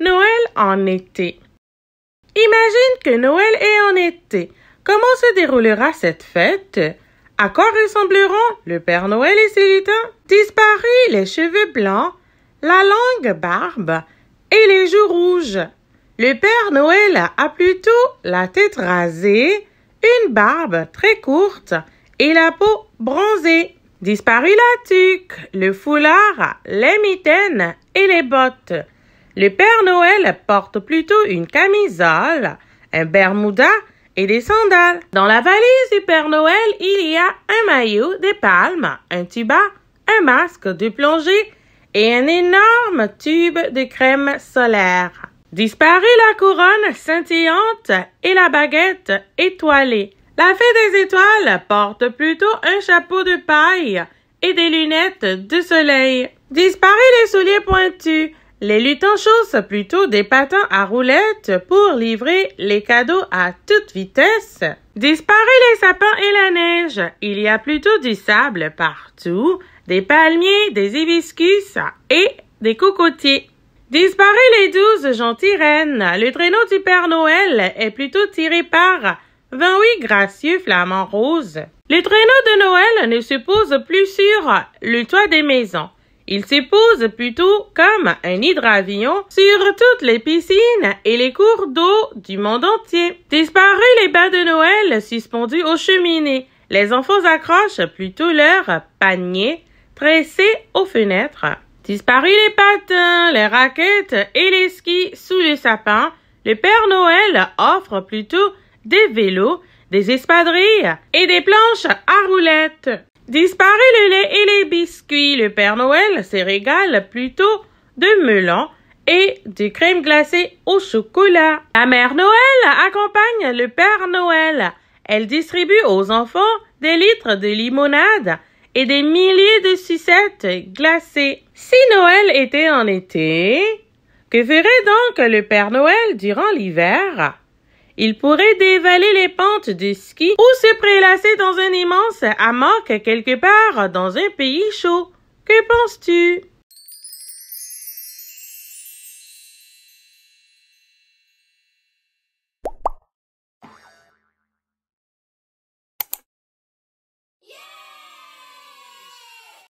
Noël en été. Imagine que Noël est en été. Comment se déroulera cette fête À quoi ressembleront le Père Noël et ses lutins Disparus les cheveux blancs, la longue barbe et les joues rouges. Le Père Noël a plutôt la tête rasée, une barbe très courte et la peau bronzée. Disparu la tuque, le foulard, les mitaines et les bottes. Le Père Noël porte plutôt une camisole, un bermuda et des sandales. Dans la valise du Père Noël, il y a un maillot, des palmes, un tuba, un masque de plongée et un énorme tube de crème solaire. Disparaît la couronne scintillante et la baguette étoilée. La fée des étoiles porte plutôt un chapeau de paille et des lunettes de soleil. Disparaît les souliers pointus les lutins chaussent plutôt des patins à roulettes pour livrer les cadeaux à toute vitesse. Disparaît les sapins et la neige. Il y a plutôt du sable partout, des palmiers, des hibiscus et des cocotiers. Disparaît les douze gentilles reines. Le traîneau du Père Noël est plutôt tiré par 28 gracieux flamants roses. Le traîneau de Noël ne se pose plus sur le toit des maisons. Il s'y plutôt comme un hydravion sur toutes les piscines et les cours d'eau du monde entier. Disparus les bas de Noël suspendus aux cheminées, les enfants accrochent plutôt leurs paniers tressés aux fenêtres. Disparus les patins, les raquettes et les skis sous les sapins, le Père Noël offre plutôt des vélos, des espadrilles et des planches à roulettes. Disparaît le lait et les biscuits. Le Père Noël se régale plutôt de melon et de crème glacée au chocolat. La Mère Noël accompagne le Père Noël. Elle distribue aux enfants des litres de limonade et des milliers de sucettes glacées. Si Noël était en été, que ferait donc le Père Noël durant l'hiver? Il pourrait dévaler les pentes du ski ou se prélasser dans un immense hamac quelque part dans un pays chaud. Que penses-tu?